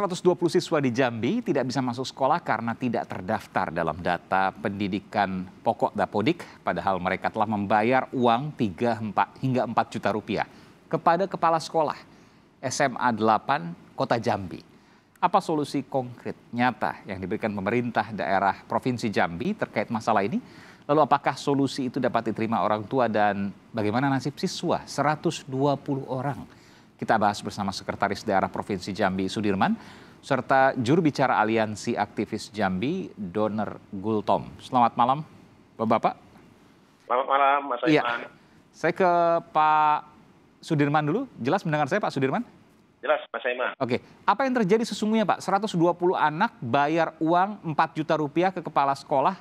120 siswa di Jambi tidak bisa masuk sekolah karena tidak terdaftar dalam data pendidikan pokok Dapodik, padahal mereka telah membayar uang 3 4, hingga 4 juta rupiah kepada kepala sekolah SMA 8 Kota Jambi. Apa solusi konkret nyata yang diberikan pemerintah daerah Provinsi Jambi terkait masalah ini? Lalu apakah solusi itu dapat diterima orang tua dan bagaimana nasib siswa 120 orang? Kita bahas bersama Sekretaris Daerah Provinsi Jambi Sudirman serta juru bicara Aliansi Aktivis Jambi Doner Gultom. Selamat malam, Bapak. bapak Selamat malam, Mas iya. Aiman. Iya. Saya ke Pak Sudirman dulu. Jelas mendengar saya, Pak Sudirman? Jelas, Mas Aiman. Oke. Apa yang terjadi sesungguhnya, Pak? 120 anak bayar uang 4 juta rupiah ke kepala sekolah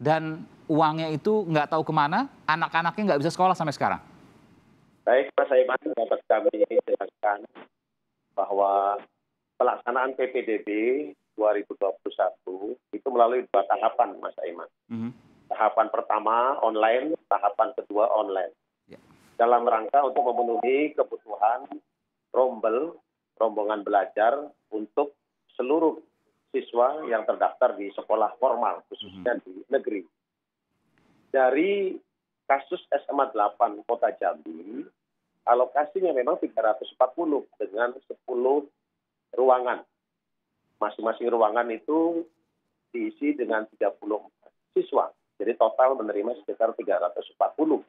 dan uangnya itu nggak tahu kemana, anak-anaknya nggak bisa sekolah sampai sekarang. Baik, Mas Aiman, dapat kami jelaskan bahwa pelaksanaan PPDB 2021 itu melalui dua tahapan, Mas Aiman. Mm -hmm. Tahapan pertama online, tahapan kedua online. Yeah. Dalam rangka untuk memenuhi kebutuhan rombel, rombongan belajar untuk seluruh siswa yang terdaftar di sekolah formal, khususnya mm -hmm. di negeri. Dari kasus SMA 8 Kota Jambi, alokasinya memang 340 dengan 10 ruangan. Masing-masing ruangan itu diisi dengan 30 siswa. Jadi total menerima sekitar 340.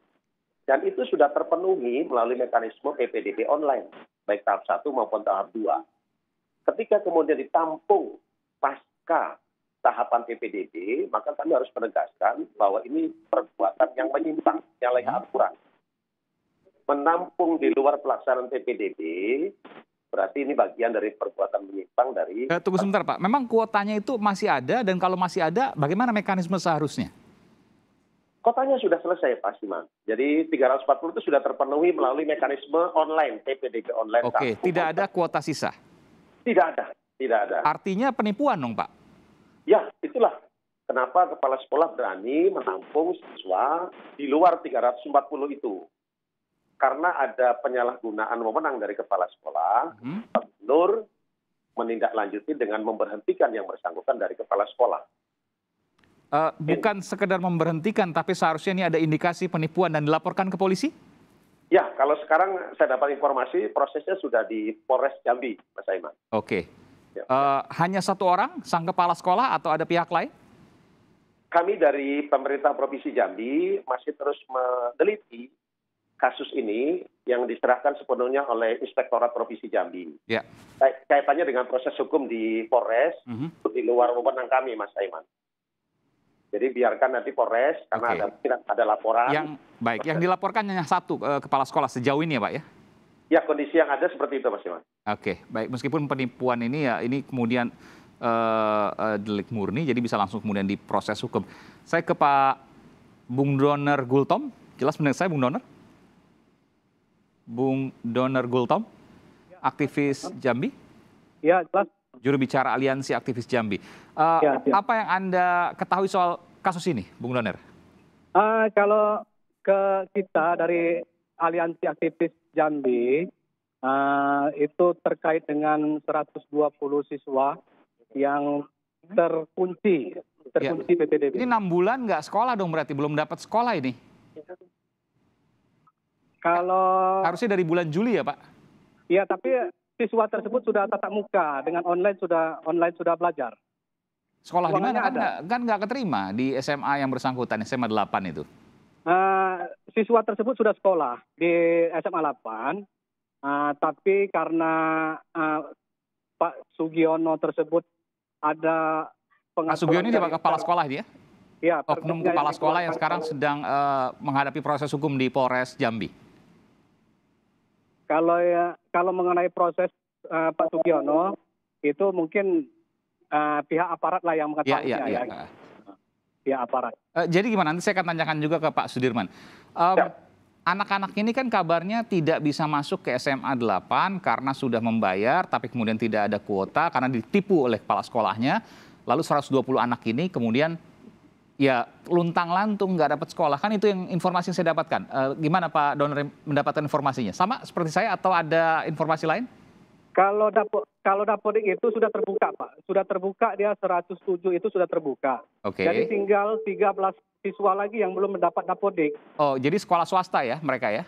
Dan itu sudah terpenuhi melalui mekanisme PPDB online, baik tahap 1 maupun tahap 2. Ketika kemudian ditampung pasca tahapan PPDB, maka kami harus menegaskan bahwa ini perbuatan yang menyimpang, yang layak hmm. aturan menampung di luar pelaksanaan PPDB, berarti ini bagian dari perbuatan menyimpang dari... Eh, tunggu sebentar Pak, memang kuotanya itu masih ada dan kalau masih ada bagaimana mekanisme seharusnya? Kotanya sudah selesai Pak Siman. Jadi 340 itu sudah terpenuhi melalui mekanisme online, PPDB online. Oke, okay, tidak ada kuota sisa? Tidak ada, tidak ada. Artinya penipuan dong Pak? Ya, itulah kenapa kepala sekolah berani menampung siswa di luar 340 itu karena ada penyalahgunaan wewenang dari kepala sekolah, hmm. gubernur menindaklanjuti dengan memberhentikan yang bersangkutan dari kepala sekolah. Uh, bukan In. sekedar memberhentikan, tapi seharusnya ini ada indikasi penipuan dan dilaporkan ke polisi? Ya, kalau sekarang saya dapat informasi prosesnya sudah di Polres Jambi, Mas Aiman. Oke. Okay. Ya. Uh, hanya satu orang, sang kepala sekolah atau ada pihak lain? Kami dari pemerintah Provinsi Jambi masih terus meneliti kasus ini yang diserahkan sepenuhnya oleh Inspektorat Provinsi Jambi. Ya. Kaitannya dengan proses hukum di Polres mm -hmm. di luar wewenang kami, Mas Aiman. Jadi biarkan nanti Polres karena okay. ada ada laporan. Yang baik, yang dilaporkan hanya satu eh, kepala sekolah sejauh ini ya, Pak ya. Ya kondisi yang ada seperti itu, Mas Iman. Oke, okay. baik. Meskipun penipuan ini ya ini kemudian eh, eh, delik murni, jadi bisa langsung kemudian diproses hukum. Saya ke Pak Bung Doner Gultom, jelas menurut saya Bung Doner? Bung Doner Gultom, ya. aktivis Jambi? Ya, jelas. Juru bicara Aliansi Aktivis Jambi. Uh, ya, ya. Apa yang Anda ketahui soal kasus ini, Bung Doner? Uh, kalau ke kita dari Aliansi Aktivis Jambi, uh, itu terkait dengan 120 siswa yang terkunci, terkunci ya. PPDB. Ini enam bulan nggak sekolah dong berarti, belum dapat sekolah ini? Ya. Kalau harusnya dari bulan Juli ya, Pak? Iya, tapi siswa tersebut sudah tatap muka dengan online sudah online sudah belajar. Sekolah di mana kan, kan nggak kan keterima di SMA yang bersangkutan SMA 8 itu? Uh, siswa tersebut sudah sekolah di SMA 8, uh, tapi karena uh, Pak Sugiono tersebut ada Pak Sugiono ini Pak kepala sekolah dia? Iya. oknum kepala sekolah yang sekarang sedang uh, menghadapi proses hukum di Polres Jambi. Kalau ya kalau mengenai proses uh, Pak Sugiono itu mungkin uh, pihak aparat lah yang iya, iya, mengetahuinya ya. ya, ya. ya. Pihak aparat. Uh, jadi gimana nanti saya akan tanyakan juga ke Pak Sudirman. Um, ya. Anak-anak ini kan kabarnya tidak bisa masuk ke SMA 8 karena sudah membayar tapi kemudian tidak ada kuota karena ditipu oleh kepala sekolahnya. Lalu 120 anak ini kemudian ya luntang lantung nggak dapat sekolah kan itu yang informasi yang saya dapatkan. E, gimana Pak Donor mendapatkan informasinya? Sama seperti saya atau ada informasi lain? Kalau dapur kalau dapodik itu sudah terbuka Pak, sudah terbuka dia 107 itu sudah terbuka. Oke. Okay. Jadi tinggal 13 siswa lagi yang belum mendapat dapodik. Oh, jadi sekolah swasta ya mereka ya?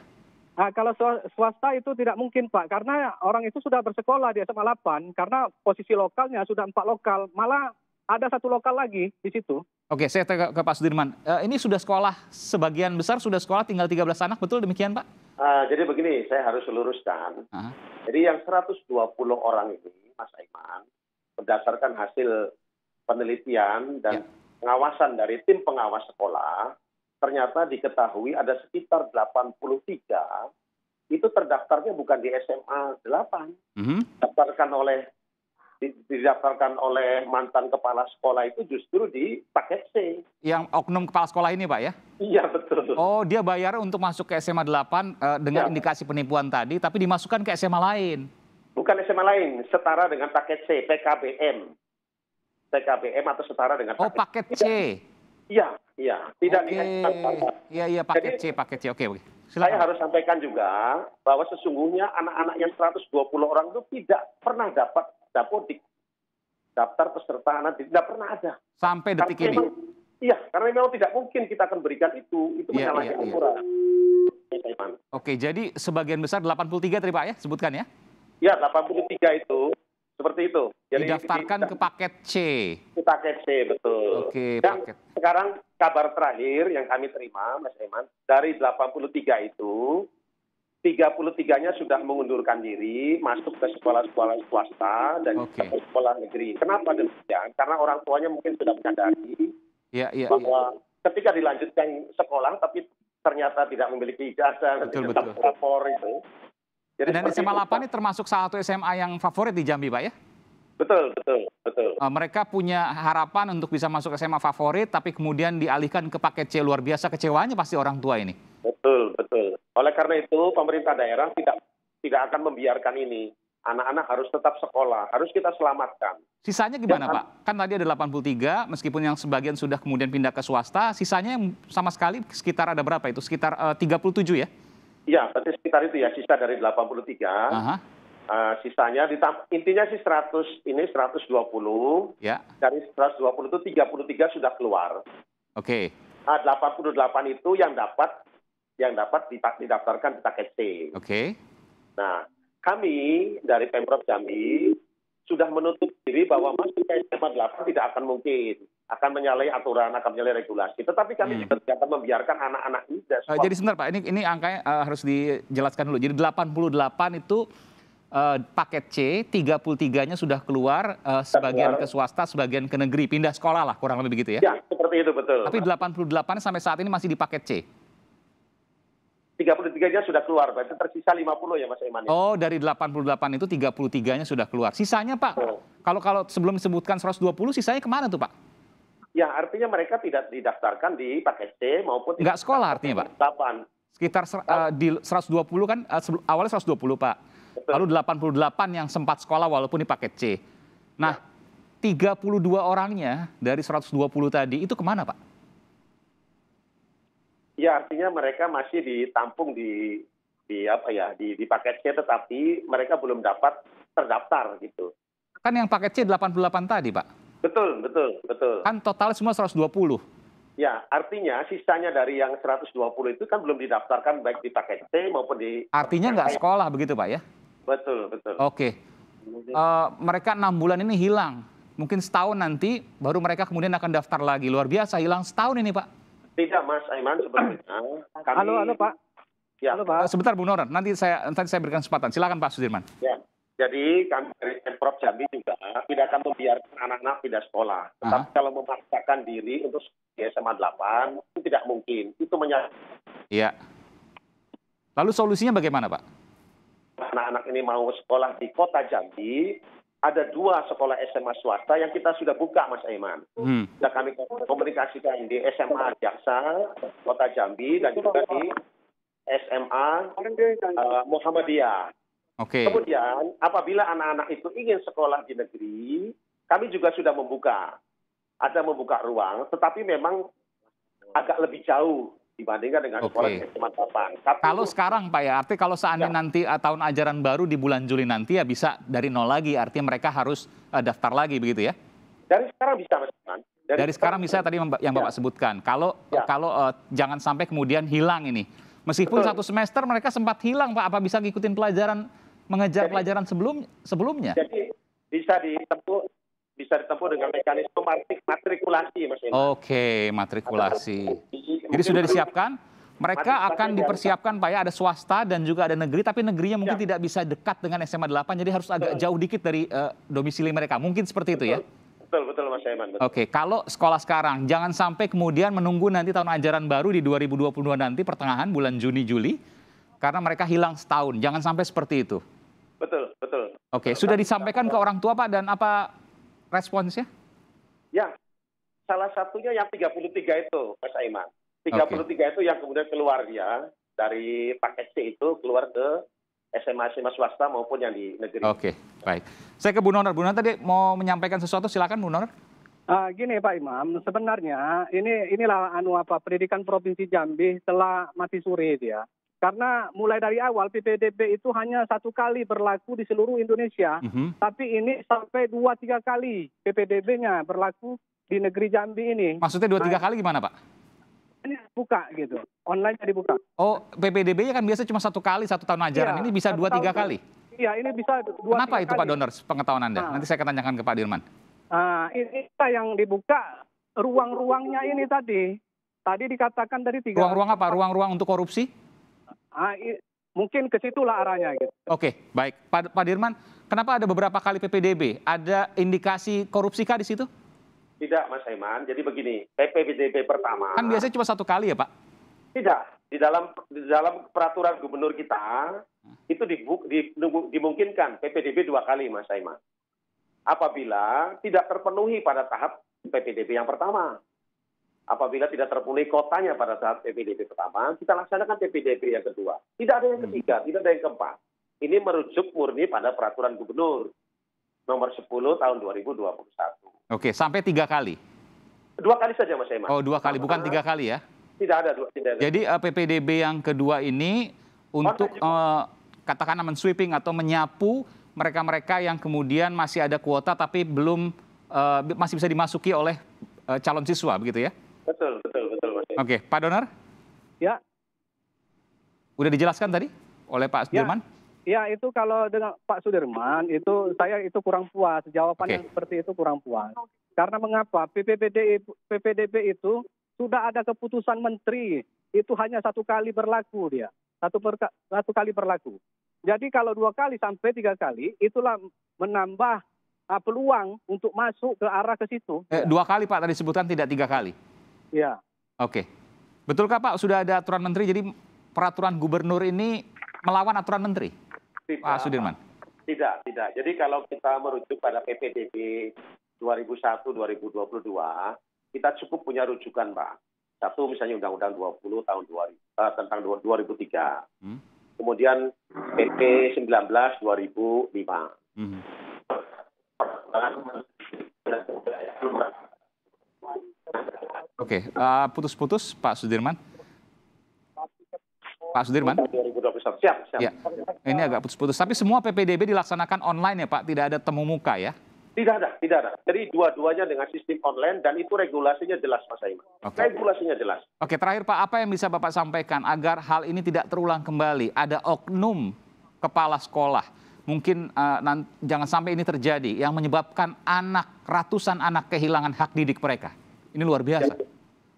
Nah, kalau swasta itu tidak mungkin Pak, karena orang itu sudah bersekolah di SMA 8, karena posisi lokalnya sudah empat lokal, malah ada satu lokal lagi di situ. Oke, saya ke, ke Pak Sudirman. Uh, ini sudah sekolah, sebagian besar sudah sekolah tinggal 13 anak, betul demikian Pak? Uh, jadi begini, saya harus luruskan. Uh -huh. Jadi yang 120 orang ini, Mas Aiman, berdasarkan hasil penelitian dan yeah. pengawasan dari tim pengawas sekolah, ternyata diketahui ada sekitar 83 itu terdaftarnya bukan di SMA 8, mm -hmm. daftarkan oleh didaftarkan oleh mantan kepala sekolah itu justru di paket C. Yang oknum kepala sekolah ini Pak ya? Iya betul. Oh dia bayar untuk masuk ke SMA 8 uh, dengan ya. indikasi penipuan tadi tapi dimasukkan ke SMA lain. Bukan SMA lain, setara dengan paket C, PKBM. PKBM atau setara dengan paket Oh paket C. Iya, iya. Tidak okay. dikaitkan. Iya, iya paket Jadi, C, paket C. Oke, okay, oke. Okay. Silahkan. Saya harus sampaikan juga bahwa sesungguhnya anak-anak yang 120 orang itu tidak pernah dapat dapodik daftar peserta anak tidak pernah ada sampai detik karena ini. Memang, iya, karena memang tidak mungkin kita akan berikan itu, itu yeah, menyalahi iya, yeah, aturan. Yeah. Oke, jadi sebagian besar 83 tadi Pak ya, sebutkan ya. Ya, 83 itu seperti itu. Jadi didaftarkan ke paket C. Ke paket C, betul. Oke, Dan paket. Sekarang kabar terakhir yang kami terima Mas Eman, dari 83 itu 33 nya sudah mengundurkan diri masuk ke sekolah-sekolah swasta dan okay. ke sekolah negeri. Kenapa demikian? Karena orang tuanya mungkin sudah menyadari ya, ya, ya. bahwa ya. ketika dilanjutkan sekolah tapi ternyata tidak memiliki ijazah tidak lapor itu. Jadi dan SMA 8 ini termasuk salah satu SMA yang favorit di Jambi, Pak ya? Betul, betul, betul. Eh, mereka punya harapan untuk bisa masuk SMA favorit, tapi kemudian dialihkan ke paket C luar biasa kecewanya pasti orang tua ini. Betul, betul. Oleh karena itu, pemerintah daerah tidak tidak akan membiarkan ini. Anak-anak harus tetap sekolah, harus kita selamatkan. Sisanya gimana Dan, Pak? Kan tadi ada 83, meskipun yang sebagian sudah kemudian pindah ke swasta, sisanya yang sama sekali sekitar ada berapa itu? Sekitar eh, uh, 37 ya? Iya, berarti sekitar itu ya, sisa dari 83. Aha. uh, sisanya, intinya sih 100, ini 120. Ya. Dari 120 itu 33 sudah keluar. Oke. Okay. Nah, 88 itu yang dapat yang dapat didaftarkan di paket C. Oke. Nah, kami dari Pemprov Jambi sudah menutup diri bahwa masuk ke SMA 8 tidak akan mungkin akan menyalahi aturan, akan menyalahi regulasi. Tetapi kami hmm. juga tidak akan membiarkan anak-anak ini. Uh, eh, jadi sebentar Pak, ini ini angkanya uh, eh, harus dijelaskan dulu. Jadi 88 itu uh, paket C, 33-nya sudah keluar, uh, sebagian ke swasta, sebagian ke negeri, pindah sekolah lah kurang lebih begitu ya? Ya, seperti itu betul. Tapi 88 sampai saat ini masih di paket C? 33-nya sudah keluar, berarti tersisa 50 ya Mas Eman. Ya? Oh, dari 88 itu 33-nya sudah keluar. Sisanya Pak, oh. kalau kalau sebelum disebutkan 120, sisanya kemana tuh Pak? Ya, artinya mereka tidak didaftarkan di paket C maupun... Nggak sekolah artinya Pak? 8. Sekitar uh, di 120 kan, uh, awalnya 120 Pak. Betul. Lalu 88 yang sempat sekolah walaupun di paket C. Nah, ya. 32 orangnya dari 120 tadi itu kemana Pak? Ya artinya mereka masih ditampung di di apa ya di, di paket C tetapi mereka belum dapat terdaftar gitu. Kan yang paket C 88 tadi, Pak. Betul, betul, betul. Kan total semua 120. Ya, artinya sisanya dari yang 120 itu kan belum didaftarkan baik di paket C maupun di Artinya nggak sekolah begitu, Pak ya? Betul, betul. Oke. Uh, mereka enam bulan ini hilang. Mungkin setahun nanti baru mereka kemudian akan daftar lagi. Luar biasa hilang setahun ini, Pak. Tidak Mas Aiman sebenarnya. Kami... Halo halo Pak. Ya. Halo Pak. Sebentar Bu Noran, nanti saya nanti saya berikan kesempatan. Silakan Pak Sudirman. Ya. Jadi kami dari Pemprov Jambi juga tidak akan membiarkan anak-anak tidak sekolah. Tetapi Aha. kalau memaksakan diri untuk di SMA 8 itu tidak mungkin. Itu menyakitkan. Iya. Lalu solusinya bagaimana, Pak? Anak-anak ini mau sekolah di kota Jambi, ada dua sekolah SMA swasta yang kita sudah buka, Mas Aiman. Hmm. Sudah kami komunikasikan di SMA Jaksa, Kota Jambi, dan juga di SMA uh, eh, Muhammadiyah. Okay. Kemudian, apabila anak-anak itu ingin sekolah di negeri, kami juga sudah membuka. Ada membuka ruang, tetapi memang agak lebih jauh dibandingkan dengan okay. sekolah yang cuma datang. kalau sekarang Pak ya, artinya kalau seandainya ya. nanti uh, tahun ajaran baru di bulan Juli nanti ya bisa dari nol lagi, artinya mereka harus uh, daftar lagi begitu ya? Dari sekarang bisa, Mas Iman. Dari, dari sekarang bisa tadi yang ya. Bapak ya. sebutkan. Kalau ya. kalau uh, jangan sampai kemudian hilang ini. Meskipun Betul. satu semester mereka sempat hilang Pak, apa bisa ngikutin pelajaran mengejar jadi, pelajaran sebelum sebelumnya? Jadi bisa ditempuh bisa ditempuh dengan mekanisme matrik matrikulasi Mas Oke, okay, matrikulasi. Matrikulasi jadi sudah disiapkan. Mereka akan dipersiapkan Pak ya, ada swasta dan juga ada negeri, tapi negerinya mungkin ya. tidak bisa dekat dengan SMA 8, jadi harus agak Betul. jauh dikit dari uh, domisili mereka. Mungkin seperti Betul. itu ya? Betul, betul Mas Aiman. Oke, Oke, kalau sekolah sekarang, jangan sampai kemudian menunggu nanti tahun ajaran baru di 2022 nanti pertengahan bulan Juni Juli, karena mereka hilang setahun. Jangan sampai seperti itu. Betul, betul. Oke, okay. sudah disampaikan betul. ke orang tua Pak dan apa responsnya? Ya, salah satunya yang 33 itu Mas Aiman. Tiga puluh tiga itu yang kemudian keluar dia dari paket C itu keluar ke SMA SMA swasta maupun yang di negeri. Oke, baik. Saya ke Bu Nonor. Bu Nonor tadi mau menyampaikan sesuatu, silakan Bu Nonor. Uh, gini Pak Imam, sebenarnya ini inilah anu apa pendidikan Provinsi Jambi setelah mati suri dia ya. Karena mulai dari awal PPDB itu hanya satu kali berlaku di seluruh Indonesia, mm -hmm. tapi ini sampai dua tiga kali PPDB-nya berlaku di negeri Jambi ini. Maksudnya dua tiga nah, kali gimana Pak? ini iya, buka gitu, online jadi buka. Oh, PPDB-nya kan biasa cuma satu kali satu tahun ajaran, ya, ini bisa dua tiga kali. Iya, ini bisa dua. Kenapa itu kali. Pak Donors? Pengetahuan Anda? Nah. Nanti saya akan tanyakan ke Pak Dirman. Nah, ini yang dibuka ruang-ruangnya ini tadi. Tadi dikatakan dari tiga. Ruang-ruang apa? Ruang-ruang untuk korupsi? Nah, mungkin ke situlah arahnya gitu. Oke, baik. Pak, Pak Dirman, kenapa ada beberapa kali PPDB? Ada indikasi korupsi kah di situ? Tidak, Mas Aiman. Jadi begini, PPBDB pertama. Kan biasanya cuma satu kali ya, Pak? Tidak. Di dalam di dalam peraturan gubernur kita itu dibuk, di, dimungkinkan PPDB dua kali, Mas Aiman. Apabila tidak terpenuhi pada tahap PPDB yang pertama. Apabila tidak terpenuhi kotanya pada saat PPDB pertama, kita laksanakan PPDB yang kedua. Tidak ada yang ketiga, hmm. tidak ada yang keempat. Ini merujuk murni pada peraturan gubernur nomor 10 tahun 2021. Oke, sampai tiga kali? Dua kali saja Mas Eman. Oh, dua kali, bukan tiga kali ya? Tidak ada dua. Tidak ada. Jadi eh, PPDB yang kedua ini untuk uh, katakanlah mensweeping atau menyapu mereka-mereka yang kemudian masih ada kuota tapi belum uh, masih bisa dimasuki oleh uh, calon siswa begitu ya? Betul, betul, betul. Mas Oke, Pak Donar? Ya. Udah dijelaskan tadi oleh Pak ya. Sudirman? Ya. Ya itu kalau dengan Pak Sudirman itu saya itu kurang puas jawaban okay. yang seperti itu kurang puas karena mengapa PPPD PPDB itu sudah ada keputusan menteri itu hanya satu kali berlaku dia satu per, satu kali berlaku jadi kalau dua kali sampai tiga kali itulah menambah uh, peluang untuk masuk ke arah ke situ eh, dua kali Pak tadi sebutan tidak tiga kali ya oke betulkah Pak sudah ada aturan menteri jadi peraturan gubernur ini melawan aturan menteri tidak. Pak Sudirman. Tidak, tidak. Jadi kalau kita merujuk pada PPDB 2001-2022, kita cukup punya rujukan, Pak. Satu misalnya Undang-Undang 20 tahun 2000, uh, eh, tentang 2003. Hmm. Kemudian PP 19 2005. Hmm. Oke, okay. uh, eh, putus-putus Pak Sudirman. Pak Sudirman? 2021. Siap, siap. Ya. Ini agak putus-putus. Tapi semua PPDB dilaksanakan online ya Pak, tidak ada temu muka ya? Tidak ada, tidak ada. Jadi dua-duanya dengan sistem online dan itu regulasinya jelas Mas Aiman. Okay. Regulasinya jelas. Oke, terakhir Pak, apa yang bisa Bapak sampaikan agar hal ini tidak terulang kembali? Ada oknum kepala sekolah, mungkin uh, eh, nanti, jangan sampai ini terjadi, yang menyebabkan anak, ratusan anak kehilangan hak didik mereka. Ini luar biasa.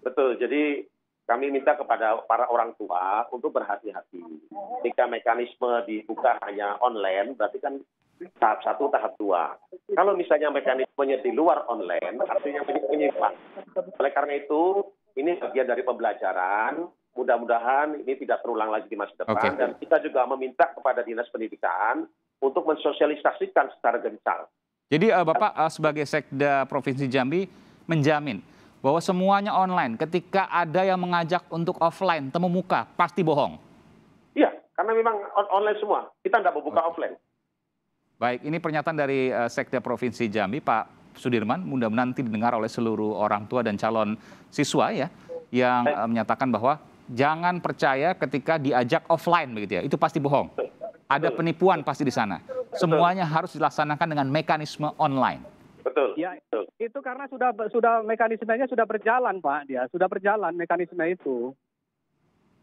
Betul, jadi kami minta kepada para orang tua untuk berhati-hati. Jika mekanisme dibuka hanya online, berarti kan tahap satu, tahap dua. Kalau misalnya mekanismenya di luar online, artinya menyimpang. Oleh karena itu, ini bagian dari pembelajaran. Mudah-mudahan ini tidak terulang lagi di masa depan. Okay. Dan kita juga meminta kepada Dinas Pendidikan untuk mensosialisasikan secara gencar. Jadi eh, Bapak eh, sebagai Sekda Provinsi Jambi menjamin bahwa semuanya online. Ketika ada yang mengajak untuk offline, temu muka, pasti bohong. Iya, karena memang online semua. Kita tidak membuka Oke. offline. Baik, ini pernyataan dari uh, Sekda Provinsi Jambi, Pak Sudirman. Mudah-mudahan nanti didengar oleh seluruh orang tua dan calon siswa ya, yang uh, menyatakan bahwa jangan percaya ketika diajak offline begitu ya. Itu pasti bohong. Ada penipuan pasti di sana. Semuanya harus dilaksanakan dengan mekanisme online. Betul. Ya, betul itu karena sudah sudah mekanismenya sudah berjalan pak dia sudah berjalan mekanisme itu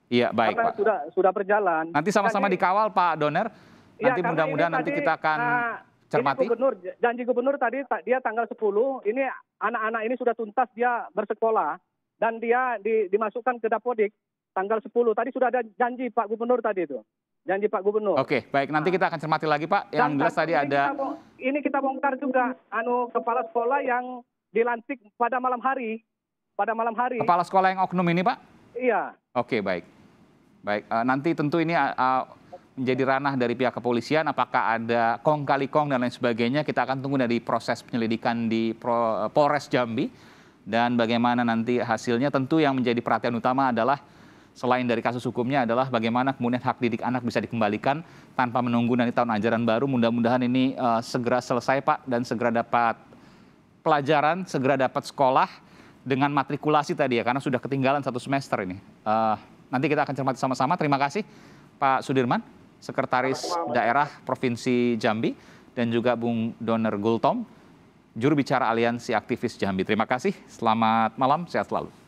iya baik karena pak sudah sudah berjalan nanti sama-sama dikawal pak doner iya, nanti ya, mudah-mudahan nanti kita akan uh, cermati ini gubernur janji gubernur tadi dia tanggal 10 ini anak-anak ini sudah tuntas dia bersekolah dan dia di, dimasukkan ke dapodik tanggal 10 tadi sudah ada janji pak gubernur tadi itu janji pak gubernur oke baik nanti ah. kita akan cermati lagi pak yang jelas tadi ada mau ini kita bongkar juga anu kepala sekolah yang dilantik pada malam hari. Pada malam hari. Kepala sekolah yang oknum ini, Pak? Iya. Oke, baik. Baik, uh, nanti tentu ini uh, menjadi ranah dari pihak kepolisian apakah ada kong kali kong dan lain sebagainya. Kita akan tunggu dari proses penyelidikan di Pro, Polres Jambi dan bagaimana nanti hasilnya. Tentu yang menjadi perhatian utama adalah selain dari kasus hukumnya adalah bagaimana kemudian hak didik anak bisa dikembalikan tanpa menunggu nanti tahun ajaran baru. Mudah-mudahan ini uh, segera selesai Pak dan segera dapat pelajaran, segera dapat sekolah dengan matrikulasi tadi ya karena sudah ketinggalan satu semester ini. Uh, nanti kita akan cermati sama-sama. Terima kasih Pak Sudirman, Sekretaris Daerah Provinsi Jambi dan juga Bung Doner Gultom, juru bicara Aliansi Aktivis Jambi. Terima kasih. Selamat malam, sehat selalu.